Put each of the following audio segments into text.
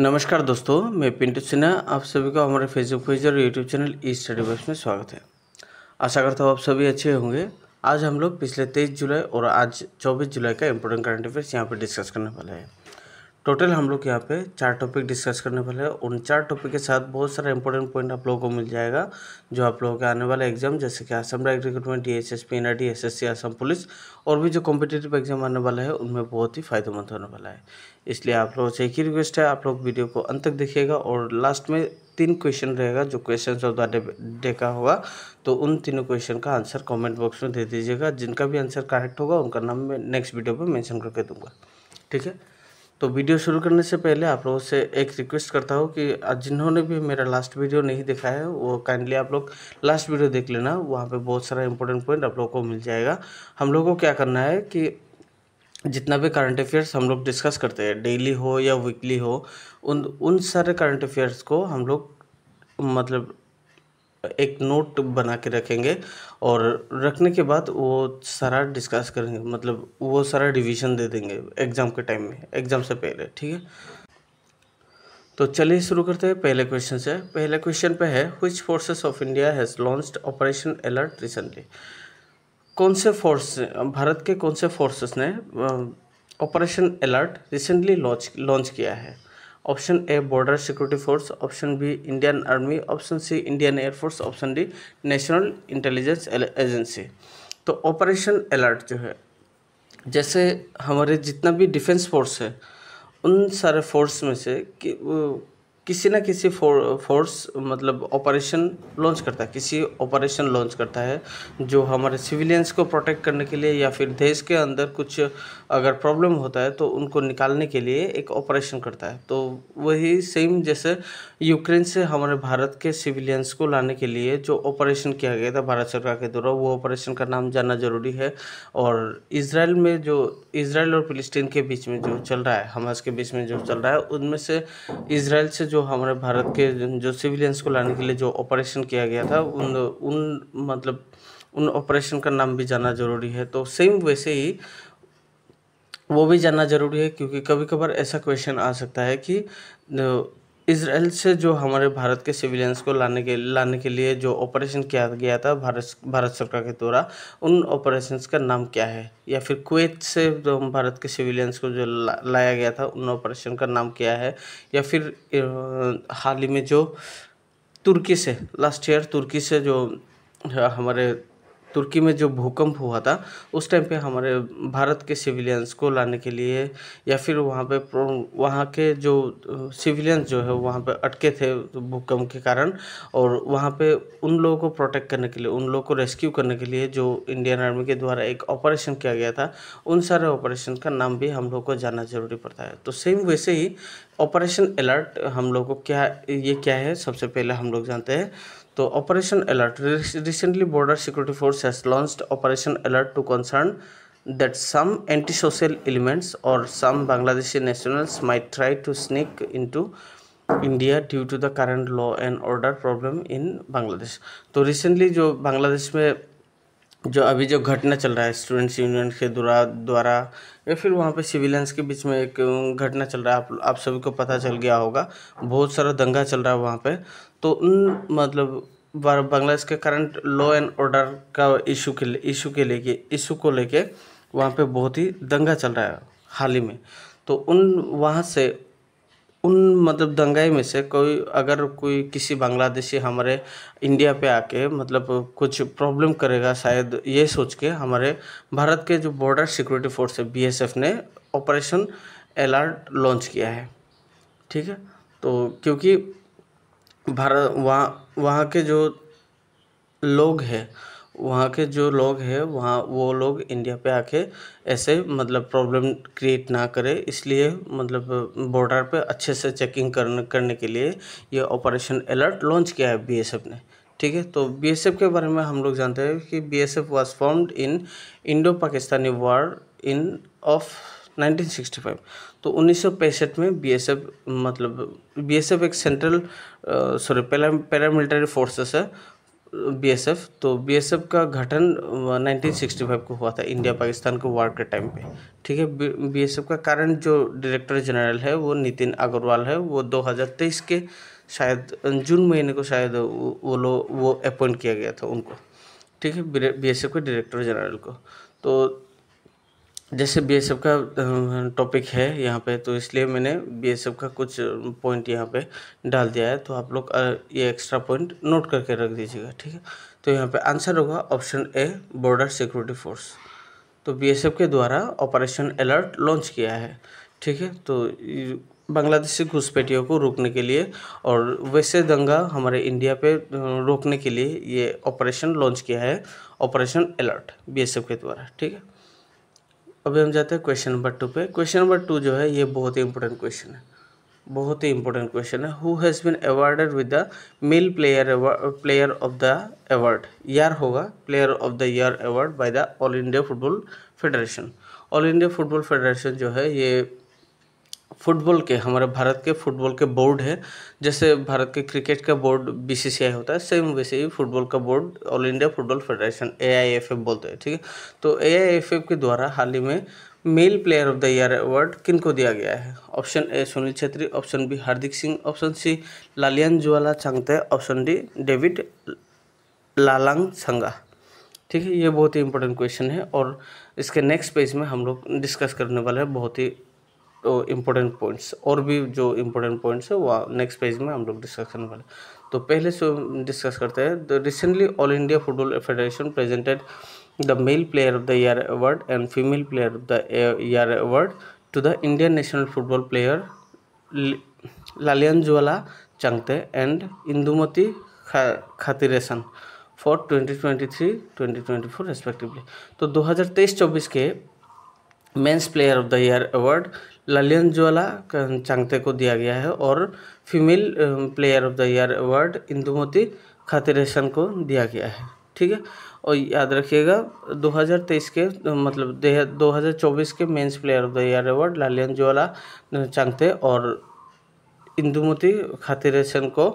नमस्कार दोस्तों मैं पिंटू सिन्हा आप सभी का हमारे फेसबुक पेज और YouTube channel e study bus में स्वागत है आशा करता हूँ आप सभी अच्छे होंगे आज हम लोग पिछले 23 जुलाई और आज 24 जुलाई का इम्पोर्टेंट करंट अफेयर्स यहाँ पर डिस्कस करने वाले हैं टोटल हम लोग यहाँ पे चार टॉपिक डिस्कस करने वाले हैं उन चार टॉपिक के साथ बहुत सारा इंपॉर्टेंट पॉइंट आप लोगों को मिल जाएगा जो आप लोगों के आने वाला एग्जाम जैसे कि Assam recruitment D S S P N R D S S C Assam police और भी जो कॉम्पिटेटिव एग्जाम आने वाला है उनमें बहुत ही फायदेमंद होने वाला है इसलिए आप लोगों से एक ही रिक्वेस्ट है आप लोग वीडियो को अंत तक देखिएगा और लास्ट में तीन क्वेश्चन रहेगा जो क्वेश्चन ऑफ द डे का होगा तो उन तीनों क्वेश्चन का आंसर कॉमेंट बॉक्स में दे दीजिएगा जिनका भी आंसर करेक्ट होगा उनका नाम मैं नेक्स्ट वीडियो पर मैंशन करके दूंगा ठीक है तो वीडियो शुरू करने से पहले आप लोगों से एक रिक्वेस्ट करता हूँ कि जिन्होंने भी मेरा लास्ट वीडियो नहीं देखा है वो काइंडली आप लोग लास्ट वीडियो देख लेना वहाँ पे बहुत सारा इंपॉर्टेंट पॉइंट आप लोगों को मिल जाएगा हम लोगों को क्या करना है कि जितना भी करंट अफेयर्स हम लोग डिस्कस करते हैं डेली हो या वीकली हो उन उन सारे करंट अफेयर्स को हम लोग मतलब एक नोट बना के रखेंगे और रखने के बाद वो सारा डिस्कस करेंगे मतलब वो सारा डिवीजन दे देंगे एग्ज़ाम के टाइम में एग्ज़ाम से पहले ठीक है तो चलिए शुरू करते हैं पहले क्वेश्चन से पहले क्वेश्चन पे है which forces of India has launched operation alert recently कौन से फोर्स भारत के कौन से फोर्सेस ने operation alert recently launch launch किया है option A border security force option B Indian army option C Indian air force option D national intelligence agency तो ऑपरेशन अलर्ट जो है जैसे हमारे जितना भी डिफेंस फोर्स है उन सारे फोर्स में से कि किसी ना किसी फोर्स मतलब ऑपरेशन लॉन्च करता है किसी ऑपरेशन लॉन्च करता है जो हमारे सिविलियंस को प्रोटेक्ट करने के लिए या फिर देश के अंदर कुछ अगर प्रॉब्लम होता है तो उनको निकालने के लिए एक ऑपरेशन करता है तो वही सेम जैसे यूक्रेन से हमारे भारत के सिविलियंस को लाने के लिए जो ऑपरेशन किया गया था भारत सरकार के द्वारा वो ऑपरेशन का नाम जानना ज़रूरी है और इसराइल में जो इसराइल और फिलिस्तीन के बीच में जो चल रहा है हमास के बीच में जो चल रहा है उनमें से इसराइल से जो हमारे भारत के जो सिविलियंस को लाने के लिए जो ऑपरेशन किया गया था उन उन मतलब उन ऑपरेशन का नाम भी जानना ज़रूरी है तो सेम वैसे ही वो भी जानना ज़रूरी है क्योंकि कभी कभार ऐसा क्वेश्चन आ सकता है कि इसराइल से जो हमारे भारत के सिविलियंस को लाने के लाने के लिए जो ऑपरेशन किया गया था भारत भारत सरकार के द्वारा उन ऑपरेशंस का नाम क्या है या फिर कुवैत से जो भारत के सिविलियंस को जो ला, लाया गया था उन ऑपरेशन का नाम क्या है या फिर हाल ही में जो तुर्की से लास्ट ईयर तुर्की से जो हमारे तुर्की में जो भूकंप हुआ था उस टाइम पे हमारे भारत के सिविलियंस को लाने के लिए या फिर वहाँ पे वहाँ के जो सिविलियंस जो है वहाँ पे अटके थे भूकंप के कारण और वहाँ पे उन लोगों को प्रोटेक्ट करने के लिए उन लोगों को रेस्क्यू करने के लिए जो इंडियन आर्मी के द्वारा एक ऑपरेशन किया गया था उन सारे ऑपरेशन का नाम भी हम लोग को जानना ज़रूरी पड़ता है तो सेम वैसे ही ऑपरेशन अलर्ट हम लोग को क्या ये क्या है सबसे पहले हम लोग जानते हैं तो operation alert recently border security force has launched operation alert to concern that some antisocial elements or some Bangladeshi nationals might try to sneak into India due to the current law and order problem in Bangladesh तो recently जो बांग्लादेश में जो अभी जो घटना चल रहा है स्टूडेंट्स यूनियन के द्वारा द्वारा या फिर वहाँ पे सिविलियंस के बीच में एक घटना चल रहा है आप आप सभी को पता चल गया होगा बहुत सारा दंगा चल रहा है वहाँ पे तो उन मतलब बांग्लादेश के करंट लॉ एंड ऑर्डर का इशू के इशू के लेके इशू को लेके वहाँ पे बहुत ही दंगा चल रहा है हाल ही में तो उन वहाँ से उन मतलब दंगाई में से कोई अगर कोई किसी बांग्लादेशी हमारे इंडिया पे आके मतलब कुछ प्रॉब्लम करेगा शायद ये सोच के हमारे भारत के जो बॉर्डर सिक्योरिटी फोर्स है बीएसएफ ने ऑपरेशन अलर्ट लॉन्च किया है ठीक है तो क्योंकि भारत वहाँ वहाँ के जो लोग हैं वहाँ के जो लोग हैं वहाँ वो लोग इंडिया पे आके ऐसे मतलब प्रॉब्लम क्रिएट ना करें इसलिए मतलब बॉर्डर पे अच्छे से चेकिंग करने करने के लिए ये ऑपरेशन अलर्ट लॉन्च किया है बीएसएफ ने ठीक है तो बीएसएफ के बारे में हम लोग जानते हैं कि BSF was formed in Indo Pakistani war in of 1965 तो उन्नीस में बीएसएफ मतलब बीएसएफ एक सेंट्रल सॉरी पैरामिलिट्री फोर्सेस है बीएसएफ तो बीएसएफ का गठन 1965 को हुआ था इंडिया पाकिस्तान के वार के टाइम पे ठीक है बीएसएफ का कारण जो डायरेक्टर जनरल है वो नितिन अग्रवाल है वो 2023 के शायद जून महीने को शायद वो लोग वो अपॉइंट किया गया था उनको ठीक है बीएसएफ के डायरेक्टर जनरल को तो जैसे बी एस एफ का टॉपिक है यहाँ पे तो इसलिए मैंने बी एस एफ का कुछ पॉइंट यहाँ पे डाल दिया है तो आप लोग ये एक्स्ट्रा पॉइंट नोट करके रख दीजिएगा ठीक है तो यहाँ पे आंसर होगा option A border security force तो बी एस एफ के द्वारा ऑपरेशन अलर्ट लॉन्च किया है ठीक है तो बांग्लादेशी घुसपैठियों को रोकने के लिए और वैसे दंगा हमारे इंडिया पे रोकने के लिए ये ऑपरेशन लॉन्च किया है ऑपरेशन अलर्ट एफ के द्वारा ठीक है अभी हम जाते हैं क्वेश्चन नंबर टू पे क्वेश्चन नंबर टू जो है ये बहुत ही इंपॉर्टेंट क्वेश्चन है बहुत ही इंपॉर्टेंट क्वेश्चन है who has been awarded with the male player player of the award यार होगा player of the year award by the all India football federation all India football federation जो है ये football के हमारे भारत के फुटबॉल के बोर्ड है जैसे भारत के क्रिकेट का बोर्ड बीसीसीआई होता है सेम वैसे ही फुटबॉल का board all India football federation AIFF बोलते हैं ठीक है तो एआईएफएफ के द्वारा हाल ही में male player of the year award किनको दिया गया है option A Sunil Chhetri option B Hardik Singh option C Lallianzuala Chhangte option D David Lalhlansanga ठीक है ये बहुत ही इंपॉर्टेंट क्वेश्चन है और इसके नेक्स्ट पेज में हम लोग डिस्कस करने वाले हैं बहुत ही तो इम्पोर्टेंट पॉइंट्स और भी जो इम्पोर्टेंट पॉइंट्स है वो नेक्स्ट पेज में हम लोग डिस्कस करने वाले तो पहले से डिस्कस करते हैं the recently all India football federation presented the male player of the year award and female player of the year award to the Indian national football player Lallianzuala Chhangte and Indumathi Kathiresan for 2023-2024 respectively तो 2023-24 के men's player of the year award Lallianzuala Chhangte को दिया गया है और female player of the year award Indumathi Kathiresan को दिया गया है ठीक है और याद रखिएगा 2023 के um, मतलब 2024 के men's player of the year award Lallianzuala Chhangte और इंदुमती खातिरेशन को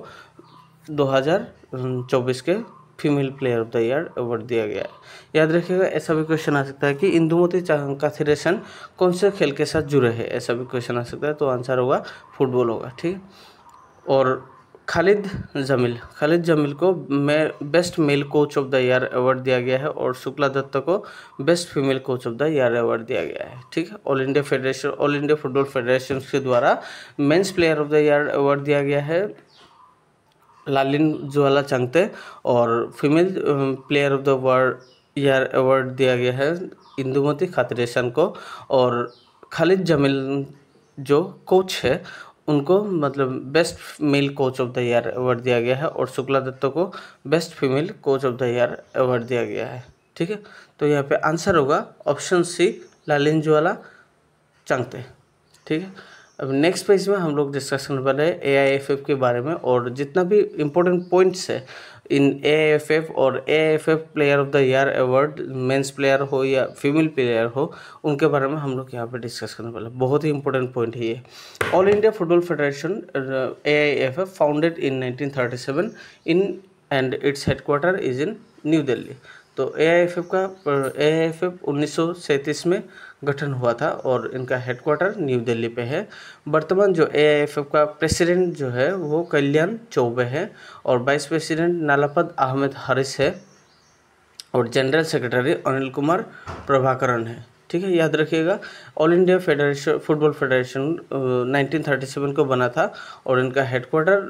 2024 um, के female player of the year award दिया गया है याद रखिएगा ऐसा भी क्वेश्चन आ सकता है कि इंदुमती काथिरेशन कौन से खेल के साथ जुड़े हैं ऐसा भी क्वेश्चन आ सकता है तो आंसर होगा फुटबॉल होगा ठीक और खालिद जमील खालिद जमील को मे, best male coach of the year award दिया गया है और शुक्ला दत्त को best female coach of the year award दिया गया है ठीक है all India federation all India football federation के द्वारा men's player of the year award दिया गया है लालिन ज्वाला चंगते और female player of the world year award दिया गया है इंदुमती खातरेशन को और खालिद जमील जो कोच है उनको मतलब best male coach of the year award दिया गया है और शुक्ला दत्तो को best female coach of the year award दिया गया है ठीक है तो यहाँ पे आंसर होगा ऑप्शन सी लालिन ज्वाला चंगते ठीक है अब नेक्स्ट पेज में हम लोग डिस्कशन वाले ए आई एफ एफ के बारे में और जितना भी इम्पोर्टेंट पॉइंट्स है इन ए आई एफ एफ और A I F F player of the year award men's player हो या फीमेल प्लेयर हो उनके बारे में हम लोग यहाँ पे डिस्कस करने वाले बहुत ही इंपॉर्टेंट पॉइंट है ये all India football federation A I F F founded in nineteen thirty seven in and its headquarter is in New Delhi तो ए आई एफ एफ का ए आई एफ एफ उन्नीस सौ सैंतीस में गठन हुआ था और इनका हेडक्वार्टर न्यू दिल्ली पे है वर्तमान जो ए का प्रेसिडेंट जो है वो कल्याण चौबे है और वाइस प्रेसिडेंट नालापद अहमद हरिस है और जनरल सेक्रेटरी अनिल कुमार प्रभाकरण है ठीक है याद रखिएगा all India federation football federation 1937 को बना था और इनका हेडक्वार्टर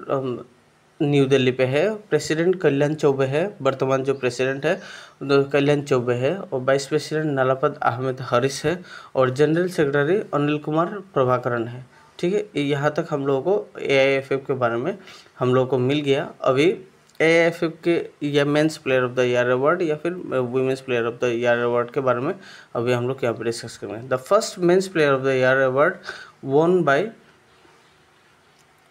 न्यू दिल्ली पे है प्रेसिडेंट कल्याण चौबे है वर्तमान जो प्रेसिडेंट है कल्याण चौबे है और वाइस प्रेसिडेंट नालापद अहमद हरिस है और जनरल सेक्रेटरी अनिल कुमार प्रभाकरण है ठीक है यहाँ तक हम लोगों को ए के बारे में हम लोग को मिल गया अभी ए के या men's player of the year award या फिर women's player of the year award के बारे में अभी हम लोग यहाँ पर डिस्कस करेंगे the first men's player of the year award won by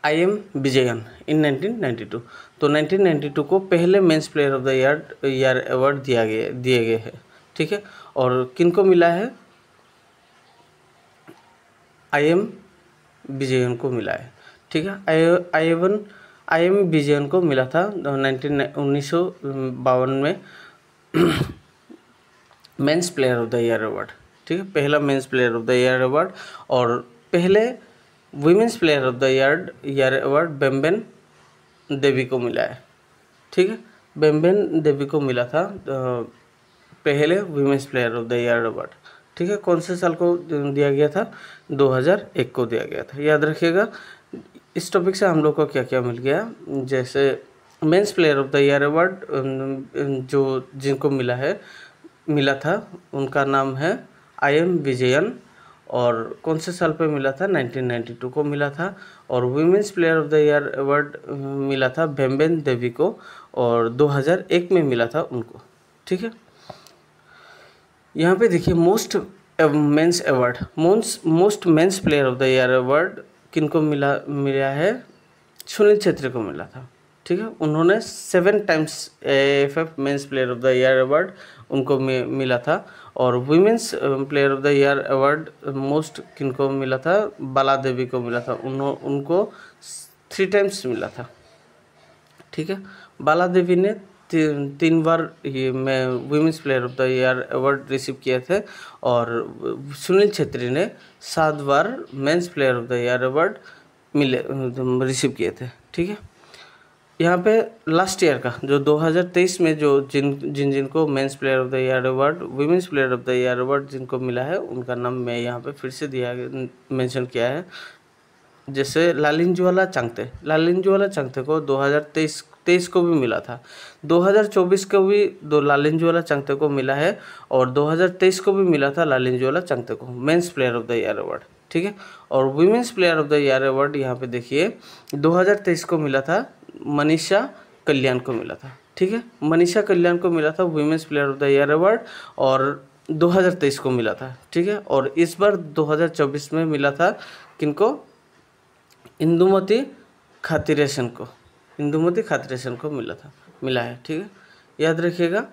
I M Vijayan in 1992 तो 1992 को पहले men's player of the year year award दिया गया दिए गए हैं ठीक है और किन को मिला है आई एम विजयन को मिला है ठीक है आई आई एवन आई एम विजयन को मिला था नाइनटीन उन्नीस सौ बावन में men's player of the year award ठीक है पहला men's player of the year award और पहले women's player of the year year award Bembem Devi को मिला है ठीक है बेम्बेन देवी को मिला था पहले women's player of the year award ठीक है कौन से साल को दिया गया था 2001 को दिया गया था याद रखिएगा इस टॉपिक से हम लोग को क्या क्या मिल गया जैसे men's player of the year award जो जिनको मिला है मिला था उनका नाम है आई एम विजयन और कौन से साल पे मिला था 1992 को मिला था और women's player of the year award मिला था बेम्बेन देवी को और 2001 में मिला था उनको ठीक है यहाँ पे देखिए most men's award most most men's player of the year award किनको मिला मिला है सुनील छेत्री को मिला था ठीक है उन्होंने seven times F F men's player of the year award उनको मिला था और women's player of the year award most किनको मिला था बाला देवी को मिला था उन, उनको थ्री टाइम्स मिला था ठीक है बाला देवी ने ती, तीन बार ये मैं women's player of the year award receive किए थे और सुनील छेत्री ने सात बार men's player of the year award मिले रिसीव किए थे ठीक है यहाँ पे लास्ट ईयर का जो 2023 में जो जिन जिन जिनको men's player of the year award women's player of the year award जिनको मिला है उनका नाम मैं यहाँ पे फिर से दिया मेंशन किया है जैसे लालिन ज्वाला चांगते लालिन ज्वाला चांगते को 2023 तेईस को भी मिला था 2024 को भी दो लालिन ज्वाला चांगते को मिला है और 2023 को भी मिला था लालिन ज्वाला चांगते को men's player of the year award ठीक है और women's player of the year award यहाँ पे देखिए 2023 को मिला था मनीषा कल्याण को मिला था ठीक है मनीषा कल्याण को मिला था women's player of the year award और 2023 को मिला था ठीक है और इस बार 2024 में मिला था किनको इंदुमती खातिरेशन को इंदुमती खातिरेशन को मिला था मिला है ठीक है याद रखिएगा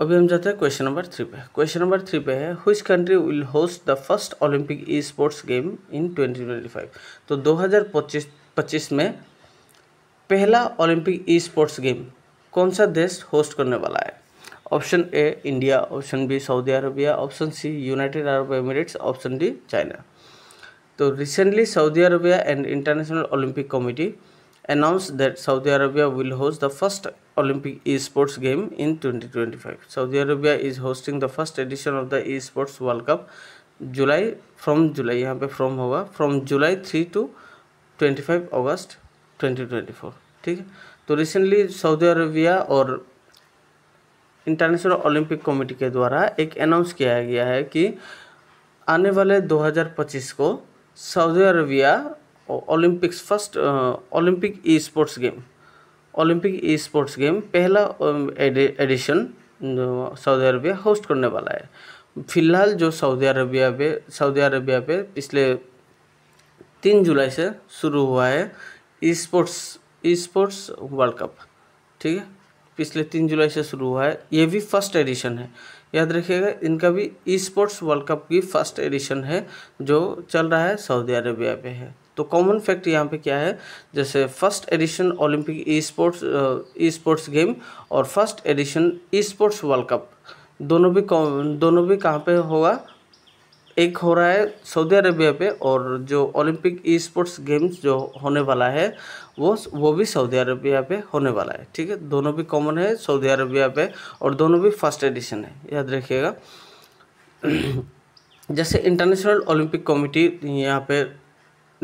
अभी हम जाते हैं क्वेश्चन नंबर थ्री पे क्वेश्चन नंबर थ्री पे है which country will host the first Olympic esports game in 2025 तो 2025 में पहला ओलंपिक ई स्पोर्ट्स गेम कौन सा देश होस्ट करने वाला है option A India option B Saudi Arabia option C United Arab Emirates option D China तो recently Saudi Arabia and international Olympic committee that Saudi Arabia will host the first Olympic esports game in 2025. Arabia is hosting the first edition of the esports world cup July from July यहाँ पे from होगा from July three to twenty five August 2024 ठीक है तो recently Saudi Arabia और international Olympic committee के द्वारा एक अनाउंस किया गया है कि आने वाले 2025 को Saudi Arabia Olympics first Olympic esports game Olympic esports game पहला एडिशन सऊदी अरबिया होस्ट करने वाला है फिलहाल जो सऊदी अरबिया पे सऊदी अरबिया पे पिछले तीन जुलाई से शुरू हुआ है स्पोर्ट्स स्पोर्ट्स वर्ल्ड कप ठीक है पिछले तीन जुलाई से शुरू हुआ है ये भी फर्स्ट एडिशन है याद रखिएगा इनका भी ई स्पोर्ट्स वर्ल्ड कप की फर्स्ट एडिशन है जो चल रहा है सऊदी अरेबिया पे है तो कॉमन फैक्ट यहाँ पे क्या है जैसे first edition Olympic esports esports game और first edition esports world cup दोनों भी दोनों भी कहाँ पे होगा एक हो रहा है सऊदी अरबिया पे और जो ओलंपिक ई स्पोर्ट्स गेम्स जो होने वाला है वो वो भी सऊदी अरबिया पे होने वाला है ठीक है दोनों भी कॉमन है सऊदी अरबिया पे और दोनों भी फर्स्ट एडिशन है याद रखिएगा जैसे इंटरनेशनल ओलंपिक कमेटी यहाँ पे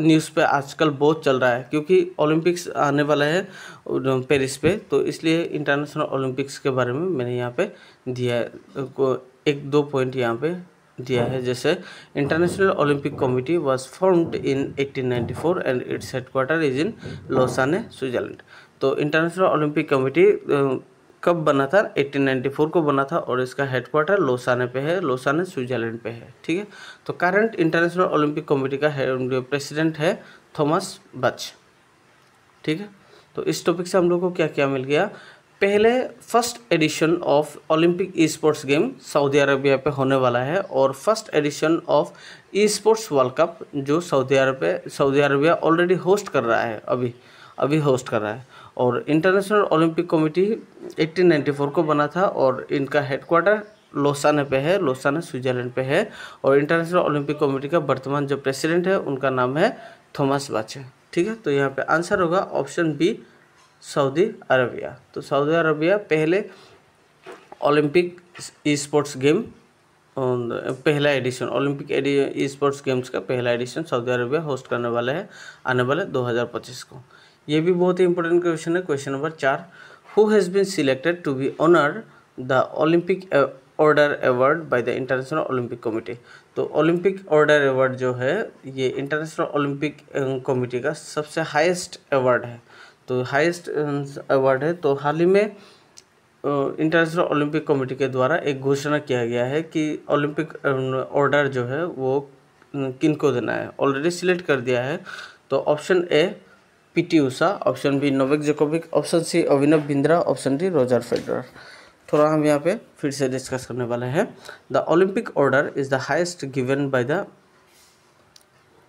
न्यूज़ पे आजकल बहुत चल रहा है क्योंकि ओलंपिक्स आने वाला है पेरिस पे तो इसलिए इंटरनेशनल ओलंपिक्स के बारे में मैंने यहाँ पे दिया है एक दो पॉइंट यहाँ पे दिया है जैसे international Olympic committee was formed in 1894 and its headquarter is in Lausanne Switzerland तो इंटरनेशनल ओलंपिक कमिटी कब बना था 1894 को बना था और इसका हेडक्वार्टर लोसाने पे है लोसाने स्विट्जरलैंड पे है ठीक है तो करंट इंटरनेशनल ओलंपिक कमिटी का प्रेसिडेंट है थॉमस बच ठीक है तो इस टॉपिक से हम लोग को क्या क्या मिल गया पहले first edition of Olympic esports game Saudi Arabia पे होने वाला है और first edition of esports world cup जो Saudi Arab Saudi Arabia already host कर रहा है अभी अभी होस्ट कर रहा है और इंटरनेशनल ओलंपिक कमेटी 1894 को बना था और इनका हेडक्वार्टर लोसाने पे है लोसाने स्विट्जरलैंड पे है और इंटरनेशनल ओलंपिक कमेटी का वर्तमान जो प्रेसिडेंट है उनका नाम है थॉमस बाचे ठीक है तो यहाँ पे आंसर होगा ऑप्शन बी सऊदी अरबिया तो सऊदी अरबिया पहले ओलंपिक ई स्पोर्ट्स गेम पहला edition Olympic esports games का पहला एडिशन सऊदी अरबिया होस्ट करने वाला है आने वाले 2025 को ये भी बहुत ही इंपॉर्टेंट क्वेश्चन है क्वेश्चन नंबर चार who has been selected to be honour the Olympic Order award by the International Olympic Committee तो ओलंपिक ऑर्डर अवार्ड जो है ये इंटरनेशनल ओलंपिक कमिटी का सबसे हाइस्ट अवार्ड है तो हाईएस्ट अवार्ड uh, है तो हाल ही में इंटरनेशनल ओलंपिक कमेटी के द्वारा एक घोषणा किया गया है कि ओलंपिक ऑर्डर um, जो है वो uh, किन को देना है ऑलरेडी सिलेक्ट कर दिया है तो option A P T Usha option B Novak Djokovic option C Abhinav Bindra option D Roger Federer थोड़ा हम यहाँ पे फिर से डिस्कस करने वाले हैं the Olympic Order is the highest given by the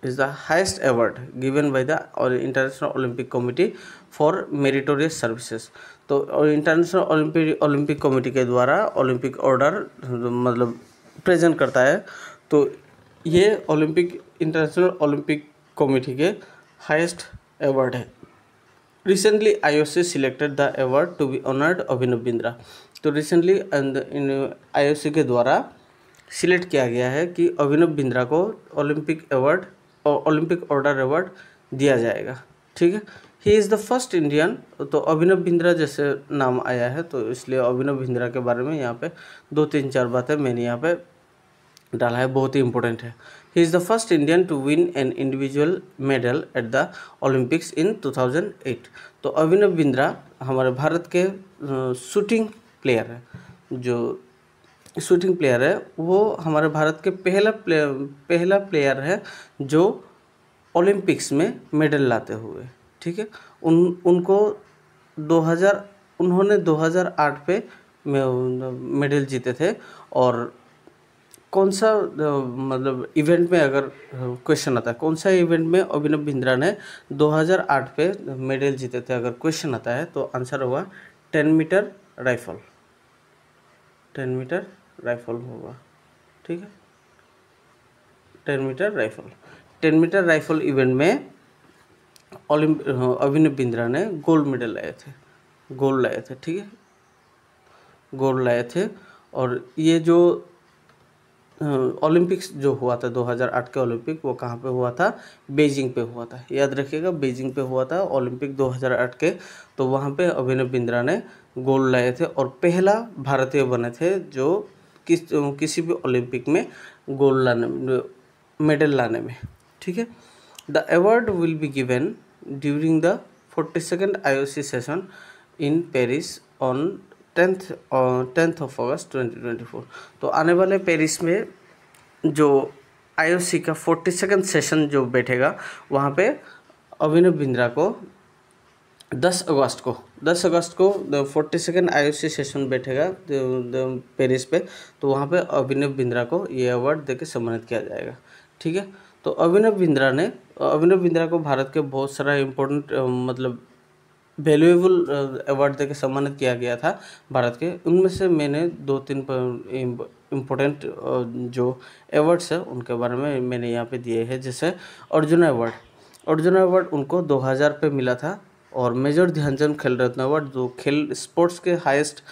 is the highest award given by the International Olympic Committee for meritorious services तो इंटरनेशनल ओलंपिक ओलंपिक कमेटी के द्वारा ओलंपिक ऑर्डर मतलब प्रेजेंट करता है तो ये ओलंपिक इंटरनेशनल ओलंपिक कमेटी के highest award है recently IOC selected the award to be honoured Abhinav Bindra तो रिसेंटली आईओसी के द्वारा सिलेक्ट किया गया है कि अभिनव बिंद्रा को Olympic award Olympic Order award दिया जाएगा ठीक है he is the first Indian तो अभिनव बिंद्रा जैसे नाम आया है तो इसलिए अभिनव बिंद्रा के बारे में यहाँ पे दो तीन चार बातें मैंने यहाँ पे डाला है बहुत ही इंपॉर्टेंट है he is the first Indian to win an individual medal at the Olympics in 2008 तो अभिनव बिंद्रा हमारे भारत के शूटिंग प्लेयर हैं जो शूटिंग प्लेयर है वो हमारे भारत के पहला प्लेयर पहला प्लेयर है जो ओलंपिक्स में मेडल लाते हुए ठीक है उन उनको 2000 उन्होंने 2008 पे मेडल जीते थे और कौन सा मतलब इवेंट में अगर क्वेश्चन आता है कौन सा इवेंट में अभिनव बिंद्रा ने 2008 पे मेडल जीते थे अगर क्वेश्चन आता है तो आंसर होगा ten metre rifle ten metre rifle होगा ठीक है ten metre rifle ten metre rifle event में ओलम्प अभिनव बिंद्रा ने गोल्ड मेडल लाए थे गोल्ड लाए थे ठीक है गोल्ड लाए थे और ये जो ओलंपिक्स जो हुआ था 2008 के ओलंपिक वो कहाँ पे हुआ था बीजिंग पे हुआ था याद रखिएगा बीजिंग पे हुआ था ओलंपिक 2008 के तो वहाँ पे अभिनव बिंद्रा ने गोल्ड लाए थे और पहला भारतीय बने थे जो किस किसी भी ओलंपिक में गोल्ड लाने में मेडल लाने में ठीक है the award will be given during the forty second I O C session in Paris on tenth tenth of August twenty twenty four तो आने वाले पेरिस में जो आईओसी का फोर्टी सेकेंड सेशन जो बैठेगा वहाँ पे अभिनव बिंद्रा को दस अगस्त को दस अगस्त को फोर्टी सेकेंड आई सेशन बैठेगा पेरिस पे तो वहाँ पे अभिनव बिंद्रा को ये अवार्ड देके सम्मानित किया जाएगा ठीक है तो अभिनव बिंद्रा ने अभिनव बिंद्रा को भारत के बहुत सारा इम्पोर्टेंट मतलब वैल्यूएबल अवार्ड देके सम्मानित किया गया था भारत के उनमें से मैंने दो तीन इम्पोर्टेंट जो अवार्ड्स है उनके बारे में मैंने यहाँ पे दिए हैं जैसे अर्जुन अवार्ड अर्जुन अवार्ड उनको दो हज़ार मिला था और मेजर ध्यानचंद खेल रत्न अवार्ड जो खेल स्पोर्ट्स के हाईएस्ट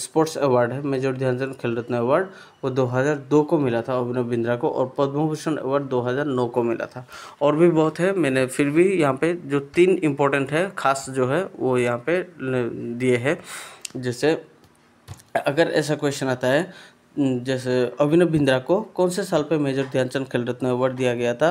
स्पोर्ट्स अवार्ड है मेजर ध्यानचंद खेल रत्न अवार्ड वो 2002 को मिला था अभिनव बिंद्रा को और पद्म भूषण अवार्ड 2009 को मिला था और भी बहुत है मैंने फिर भी यहाँ पे जो तीन इम्पोर्टेंट है खास जो है वो यहाँ पे दिए है जैसे अगर ऐसा क्वेश्चन आता है जैसे अभिनव बिंद्रा को कौन से साल पे मेजर ध्यानचंद खेल रत्न अवार्ड दिया गया था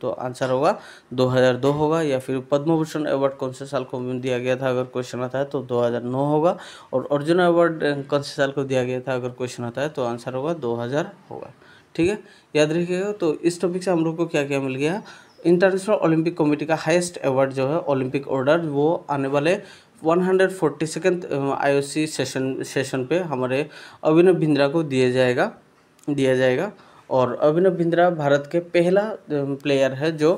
तो आंसर होगा 2002 होगा या फिर पद्म भूषण अवार्ड कौन से साल को दिया गया था अगर क्वेश्चन आता है तो 2009 होगा और अर्जुन अवार्ड कौन से साल को दिया गया था अगर क्वेश्चन आता है तो आंसर होगा 2000 होगा ठीक है याद रखिएगा तो इस टॉपिक से हम लोग को क्या क्या मिल गया इंटरनेशनल ओलंपिक कमेटी का हाईएस्ट अवार्ड जो है ओलंपिक ऑर्डर वो आने वाले one hundred forty second session session पे हमारे अभिनव बिंद्रा को दिया जाएगा दिया जाएगा और अभिनव बिंद्रा भारत के पहला प्लेयर है जो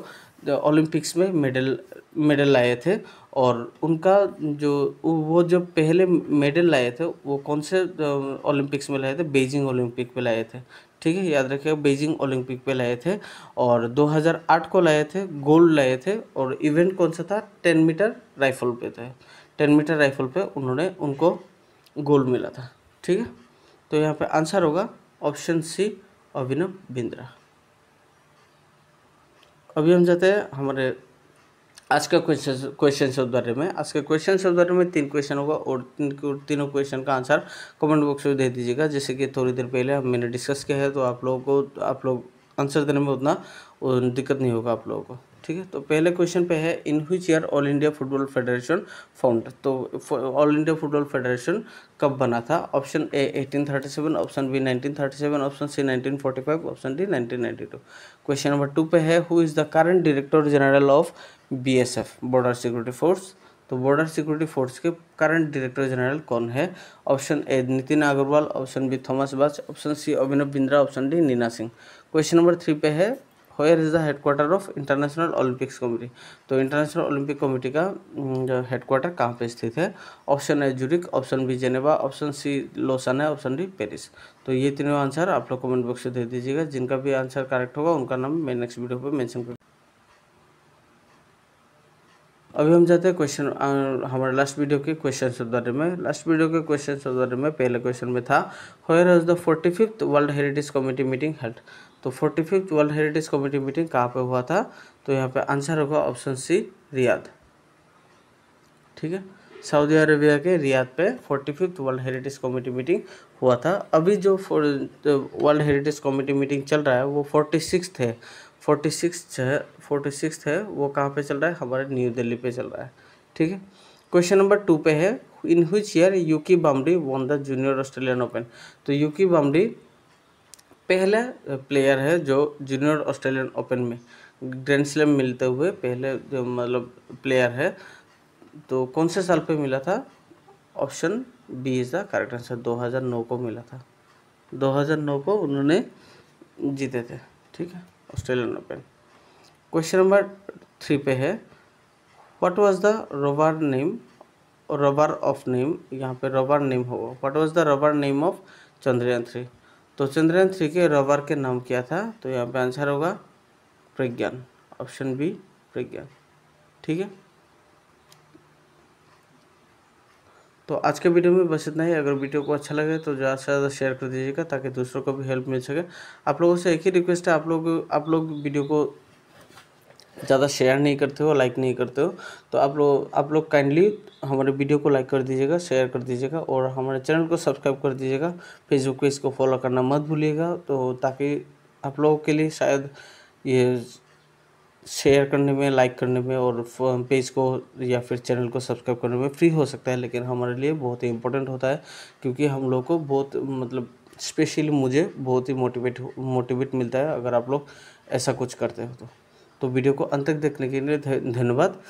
ओलंपिक्स में मेडल मेडल लाए थे और उनका जो वो जो पहले मेडल लाए थे वो कौन से ओलंपिक्स में लाए थे बेजिंग ओलंपिक में लाए थे ठीक है याद रखिएगा बेजिंग ओलंपिक पे लाए थे और 2008 को लाए थे गोल्ड लाए थे और इवेंट कौन सा था 10 मीटर राइफल पे था टेन मीटर राइफल पे उन्होंने उनको गोल्ड मिला था ठीक है तो यहाँ पे आंसर होगा ऑप्शन सी अभिनव बिंद्रा अभी हम जाते हैं हमारे आज का क्वेश्चन क्वेश्चन बारे में आज के क्वेश्चन बारे में तीन क्वेश्चन होगा और तीन तीनों क्वेश्चन का आंसर कमेंट बॉक्स में दे दीजिएगा जैसे कि थोड़ी देर पहले हम मैंने डिस्कस किया है तो आप लोगों को आप लोग आंसर देने में उतना दिक्कत नहीं होगा आप लोगों को ठीक है तो पहले क्वेश्चन पे है in which year All India football Federation found तो ऑल इंडिया फुटबॉल फेडरेशन कब बना था option A 1837 option B 1937 option C 1945 option D 1992 question number two पे है who is the current director general of BSF border security force तो border security force के current director general कौन है option A Nitin Agrawal option B Thomas Bach option C Abhinav Bindra option D Neena Singh question number three पे है where is the headquarter of International Olympics Committee तो international Olympic Committee का headquarter कहाँ पे स्थित है ऑप्शन है Zurich option B Geneva option C Lausanne है ऑप्शन डी पेरिस तो ये तीनों आंसर आप लोग कमेंट बॉक्स में दे दीजिएगा जिनका भी आंसर करेक्ट होगा उनका नाम मैं नेक्स्ट वीडियो पर मैंशन कर अभी हम जाते हैं क्वेश्चन हमारे लास्ट वीडियो के क्वेश्चन के बारे में लास्ट वीडियो के क्वेश्चन के बारे में पहले क्वेश्चन में था where is the forty fifth World Heritage Committee meeting held तो forty fifth World Heritage Committee meeting कहाँ पे हुआ था तो यहाँ पे आंसर होगा ऑप्शन सी रियाद ठीक है सऊदी अरेबिया के रियाद पे forty fifth World Heritage Committee meeting हुआ था अभी जो वर्ल्ड हेरिटेज कमेटी मीटिंग चल रहा है वो फोर्टी सिक्स है फोर्टी सिक्स फोर्टी सिक्स है वो कहाँ पे चल रहा है हमारे न्यू दिल्ली पे चल रहा है ठीक है क्वेश्चन नंबर टू पे है इन हुच ईयर यूकी बामडी won the junior Australian Open तो यूकी बामडी पहला प्लेयर है जो जूनियर ऑस्ट्रेलियन ओपन में ग्रैंड स्लैम मिलते हुए पहले जो मतलब प्लेयर है तो कौन से साल पे मिला था option B is the correct answer 2009 को मिला था 2009 को उन्होंने जीते थे ठीक है Australian open question number three पे है what was the rubber name rubber of name यहाँ पे रबर नेम होगा what was the rubber name of Chandrayaan three तो चंद्रयान थ्री के रबर के नाम क्या था तो यहाँ पे आंसर होगा प्रज्ञान ऑप्शन बी प्रज्ञान ठीक है तो आज के वीडियो में बस इतना ही अगर वीडियो को अच्छा लगे तो ज़्यादा से ज़्यादा शेयर कर दीजिएगा ताकि दूसरों को भी हेल्प मिल सके आप लोगों से एक ही रिक्वेस्ट है आप लोग आप लोग वीडियो को ज़्यादा शेयर नहीं करते हो लाइक नहीं करते हो तो आप लोग आप लोग काइंडली हमारे वीडियो को लाइक कर दीजिएगा शेयर कर दीजिएगा और हमारे चैनल को सब्सक्राइब कर दीजिएगा फेसबुक पे इसको फॉलो करना मत भूलिएगा तो ताकि आप लोगों के लिए शायद ये शेयर करने में लाइक करने में और पेज को या फिर चैनल को सब्सक्राइब करने में फ्री हो सकता है लेकिन हमारे लिए बहुत ही इंपॉर्टेंट होता है क्योंकि हम लोग को बहुत मतलब स्पेशली मुझे बहुत ही मोटिवेट मोटिवेट मिलता है अगर आप लोग ऐसा कुछ करते हो तो तो वीडियो को अंत तक देखने के लिए धन्यवाद